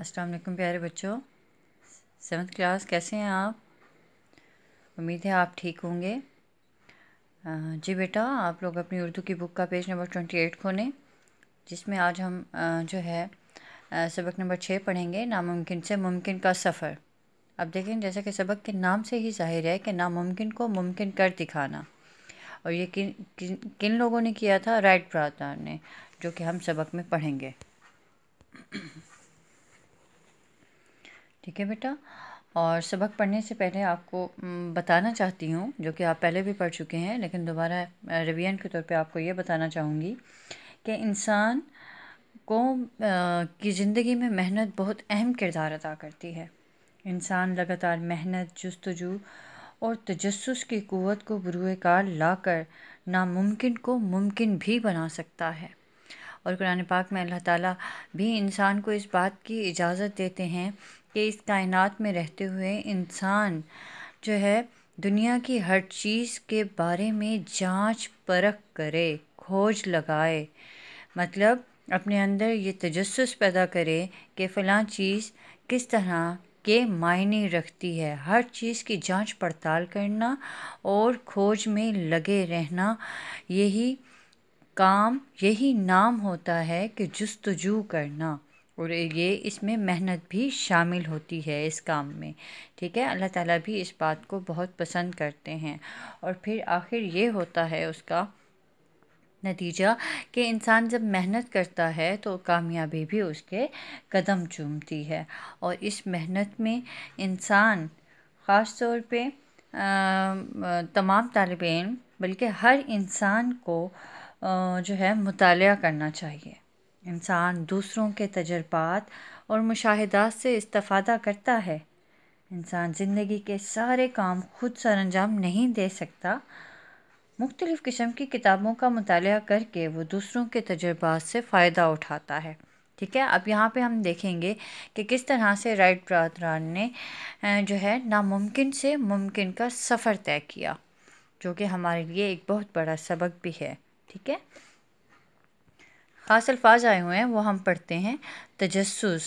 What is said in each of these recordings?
अस्सलाम वालेकुम प्यारे बच्चों सेवन्थ क्लास कैसे हैं आप उम्मीद है आप ठीक होंगे जी बेटा आप लोग अपनी उर्दू की बुक का पेज नंबर ट्वेंटी एट खोलें जिसमें आज हम जो है सबक नंबर छः पढ़ेंगे नामुमकिन से मुमकिन का सफ़र अब देखें जैसा कि सबक के नाम से ही जाहिर है कि नामुमकिन को मुमकिन कर दिखाना और ये किन किन किन लोगों ने किया था राइट ब्रादार ने जो कि हम सबक में पढ़ेंगे ठीक है बेटा और सबक पढ़ने से पहले आपको बताना चाहती हूँ जो कि आप पहले भी पढ़ चुके हैं लेकिन दोबारा रिवियन के तौर पे आपको ये बताना चाहूँगी कि इंसान को की ज़िंदगी में मेहनत बहुत अहम किरदार अदा करती है इंसान लगातार मेहनत जस्तजू और तजस्स की क़वत को बरूकार ला कर नामुमकिन को मुमकिन भी बना सकता है और कुरान पाक में अल्लाह ताला भी इंसान को इस बात की इजाज़त देते हैं कि इस कायनात में रहते हुए इंसान जो है दुनिया की हर चीज़ के बारे में जांच परख करे खोज लगाए मतलब अपने अंदर ये तजस पैदा करे कि फ़लाँ चीज़ किस तरह के मायने रखती है हर चीज़ की जांच पड़ताल करना और खोज में लगे रहना यही काम यही नाम होता है कि जस्तजू करना और ये इसमें मेहनत भी शामिल होती है इस काम में ठीक है अल्लाह ताला भी इस बात को बहुत पसंद करते हैं और फिर आखिर ये होता है उसका नतीजा कि इंसान जब मेहनत करता है तो कामयाबी भी उसके कदम चूमती है और इस मेहनत में इंसान ख़ास तौर पे तमाम तालब बल्कि हर इंसान को जो है मुताल करना चाहिए इंसान दूसरों के तजर्बात और मुशाहदात से इस्तफ़ादा करता है इंसान ज़िंदगी के सारे काम खुद सर अंजाम नहीं दे सकता मुख्तलिफ़ किस्म की किताबों का मुताल करके वो दूसरों के तजर्बात से फ़ायदा उठाता है ठीक है अब यहाँ पे हम देखेंगे कि किस तरह से राइट ब्रादरान ने जो है नामुमकिन से मुमकिन का सफ़र तय किया जो कि हमारे लिए एक बहुत बड़ा सबक भी है ठीक है ख़ास अल्फाज आए हुए हैं वो हम पढ़ते हैं तजस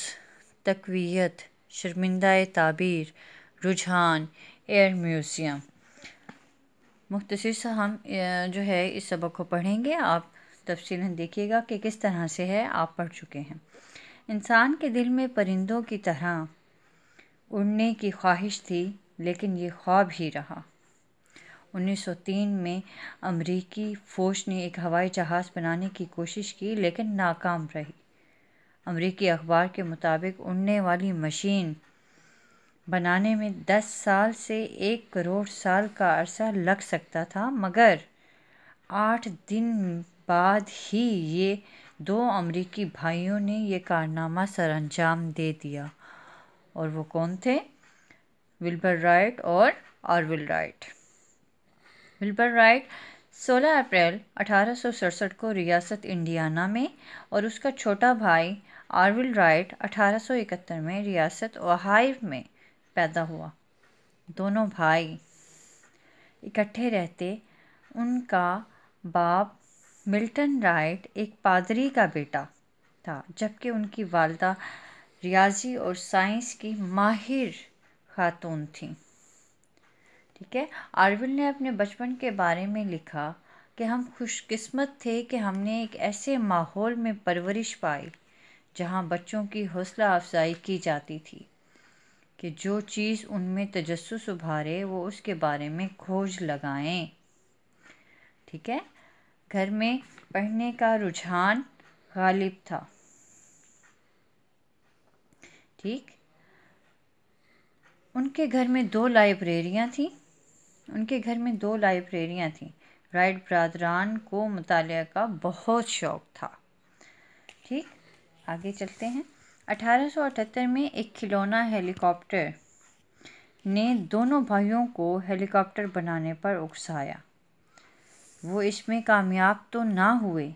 तकवीत शर्मिंदा ताबीर रुझान एयर म्यूज़ियम मुख्तर से हम जो है इस सबक को पढ़ेंगे आप तफसी देखिएगा कि किस तरह से है आप पढ़ चुके हैं इंसान के दिल में परिंदों की तरह उड़ने की ख्वाहिश थी लेकिन ये ख्वाब ही रहा 1903 में अमरीकी फ़ौज ने एक हवाई जहाज़ बनाने की कोशिश की लेकिन नाकाम रही अमरीकी अखबार के मुताबिक उड़ने वाली मशीन बनाने में 10 साल से एक करोड़ साल का अरसा लग सकता था मगर आठ दिन बाद ही ये दो अमरीकी भाइयों ने ये कारनामा सर अंजाम दे दिया और वो कौन थे विल्बर राइट और आरविल राइट विल्बर राइट 16 अप्रैल अठारह को रियासत इंडियाना में और उसका छोटा भाई आरविल राइट 1871 में रियासत ओहाइव में पैदा हुआ दोनों भाई इकट्ठे रहते उनका बाप मिल्टन राइट एक पादरी का बेटा था जबकि उनकी वालदा रियाजी और साइंस की माहिर खातून थीं ठीक है आरविल ने अपने बचपन के बारे में लिखा कि हम खुशकिस्मत थे कि हमने एक ऐसे माहौल में परवरिश पाई जहाँ बच्चों की हौसला अफजाई की जाती थी कि जो चीज़ उनमें तजस्स उभारे वो उसके बारे में खोज लगाएं ठीक है घर में पढ़ने का रुझान गालिब था ठीक उनके घर में दो लाइब्रेरियाँ थीं उनके घर में दो लाइब्रेरियाँ थीं राइट बरदरान को मुताल का बहुत शौक़ था ठीक आगे चलते हैं 1878 में एक खिलौना हेलीकॉप्टर ने दोनों भाइयों को हेलीकॉप्टर बनाने पर उकसाया वो इसमें कामयाब तो ना हुए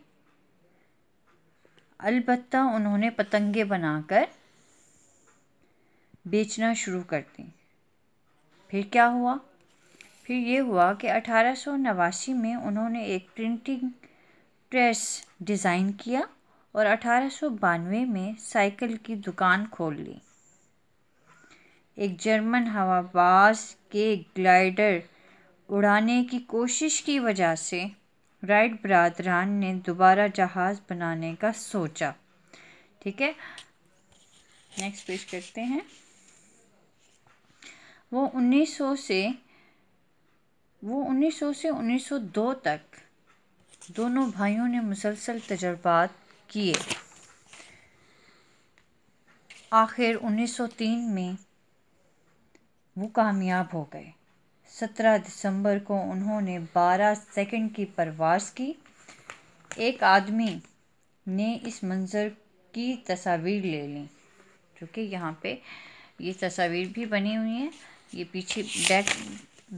अलबत् उन्होंने पतंगे बनाकर बेचना शुरू कर दी फिर क्या हुआ फिर ये हुआ कि अठारह में उन्होंने एक प्रिंटिंग प्रेस डिज़ाइन किया और अठारह में साइकिल की दुकान खोल ली एक जर्मन हवाबाज के ग्लाइडर उड़ाने की कोशिश की वजह से राइट बरदरान ने दोबारा जहाज़ बनाने का सोचा ठीक है नेक्स्ट पेज करते हैं वो 1900 से वो 1900 से 1902 तक दोनों भाइयों ने मुसलसल तजर्बात किए आखिर 1903 में वो कामयाब हो गए 17 दिसंबर को उन्होंने 12 सेकंड की परवास की एक आदमी ने इस मंज़र की तस्वीर ले ली क्योंकि यहाँ पे ये तस्वीर भी बनी हुई है ये पीछे बैक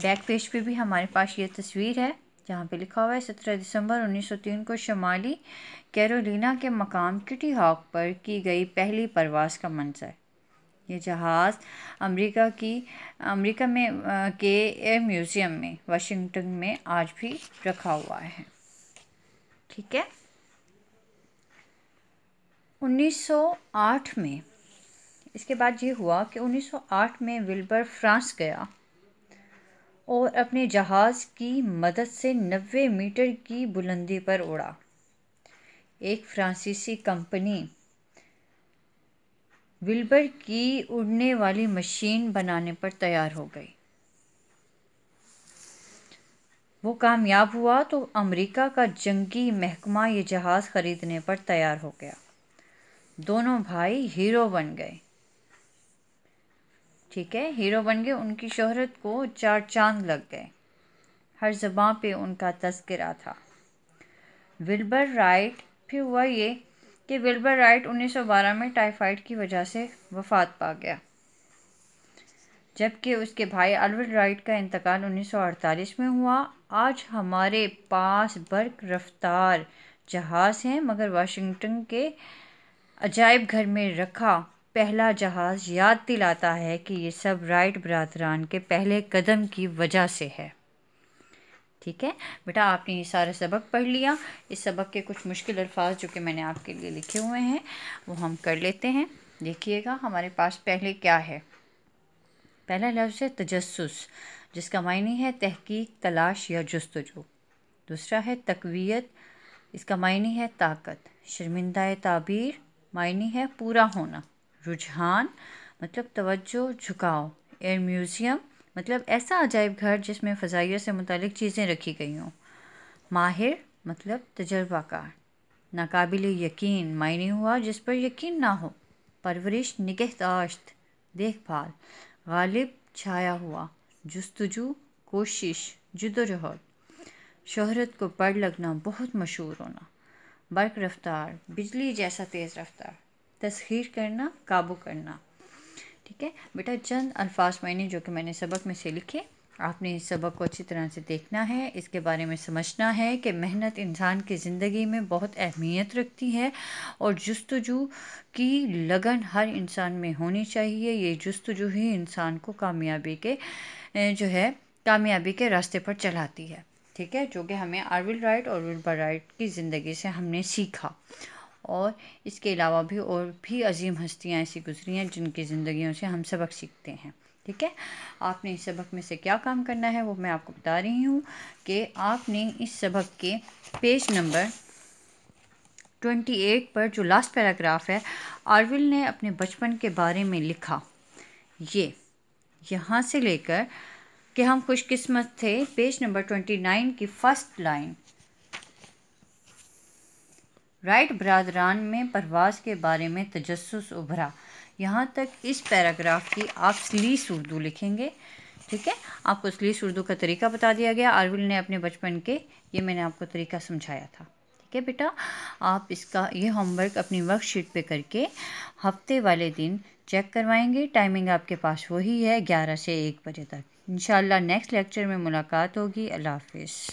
बैक पेज पे भी हमारे पास ये तस्वीर है जहाँ पे लिखा हुआ है सत्रह दिसंबर उन्नीस सौ तीन को शुमाली कैरोलिना के मकाम किटी हॉक पर की गई पहली परवास का मंजर ये जहाज़ अमेरिका की अमेरिका में आ, के एयर म्यूज़ियम में वाशिंगटन में आज भी रखा हुआ है ठीक है 1908 में इसके बाद ये हुआ कि 1908 में विल्बर फ्रांस गया और अपने जहाज़ की मदद से नब्बे मीटर की बुलंदी पर उड़ा एक फ्रांसीसी कंपनी विल्बर की उड़ने वाली मशीन बनाने पर तैयार हो गई वो कामयाब हुआ तो अमेरिका का जंगी महकमा ये जहाज़ ख़रीदने पर तैयार हो गया दोनों भाई हीरो बन गए ठीक है हीरो बन गए उनकी शोहरत को चार चांद लग गए हर जबाँ पे उनका तस्करा था विल्बर राइट फिर हुआ ये कि विल्बर राइट 1912 में टाइफाइड की वजह से वफात पा गया जबकि उसके भाई अलविड राइट का इंतकाल 1948 में हुआ आज हमारे पास बर्क रफ्तार जहाज़ हैं मगर वाशिंगटन के अजायब घर में रखा पहला जहाज़ याद दिलाता है कि ये सब राइट बरदरान के पहले कदम की वजह से है ठीक है बेटा आपने ये सारा सबक पढ़ लिया इस सबक के कुछ मुश्किल अल्फाज जो कि मैंने आपके लिए लिखे हुए हैं वो हम कर लेते हैं देखिएगा हमारे पास पहले क्या है पहला लफ्ज़ है तजस जिसका मायने है तहकीक तलाश या जस्तजू दूसरा है तकवीत इसका मायने है ताकत शर्मिंदा ताबीर मायने है पूरा होना रुझान मतलब तवज्जो झुकाव एयर म्यूज़ियम मतलब ऐसा अजायब घर जिसमें फ़जाइयों से मुतलिक चीज़ें रखी गई हों माहिर मतलब तजर्बाकार नाकबिल यकीन मायने हुआ जिस पर यकीन ना हो परवरिश निगहदाश्त देखभाल गालिब छाया हुआ जस्तजू कोशिश जदोजहद शहरत को पढ़ लगना बहुत मशहूर होना बर्क रफ्तार बिजली जैसा तेज़ रफ्तार तस्खीर करना काबू करना ठीक है बेटा चंद अल्फाज मैंने जो कि मैंने सबक में से लिखे आपने इस सबक को अच्छी तरह से देखना है इसके बारे में समझना है कि मेहनत इंसान की ज़िंदगी में बहुत अहमियत रखती है और जस्तजू की लगन हर इंसान में होनी चाहिए ये जस्तजू ही इंसान को कामयाबी के जो है कामयाबी के रास्ते पर चलाती है ठीक है जो कि हमें आरविल राइट और विल्बर राइट की ज़िंदगी से हमने सीखा और इसके अलावा भी और भी अजीम हस्तियाँ ऐसी गुजरी हैं जिनकी ज़िंदगियों से हम सबक सीखते हैं ठीक है आपने इस सबक में से क्या काम करना है वो मैं आपको बता रही हूँ कि आपने इस सबक के पेज नंबर ट्वेंटी एट पर जो लास्ट पैराग्राफ है आरविल ने अपने बचपन के बारे में लिखा ये यहाँ से लेकर कि हम खुशकस्मत थे पेज नंबर ट्वेंटी नाइन की फ़र्स्ट लाइन राइट बरदरान में परवाज़ के बारे में तजस उभरा यहाँ तक इस पैराग्राफ की आप स्लीस उर्दू लिखेंगे ठीक है आपको स्लीस उर्दू का तरीका बता दिया गया आरविल ने अपने बचपन के ये मैंने आपको तरीका समझाया था ठीक है बेटा आप इसका ये होमवर्क अपनी वर्कशीट पे करके हफ्ते वाले दिन चेक करवाएंगे टाइमिंग आपके पास वही है ग्यारह से एक बजे तक इन नेक्स्ट लेक्चर में मुलाकात होगी अल्लाह हाफिज़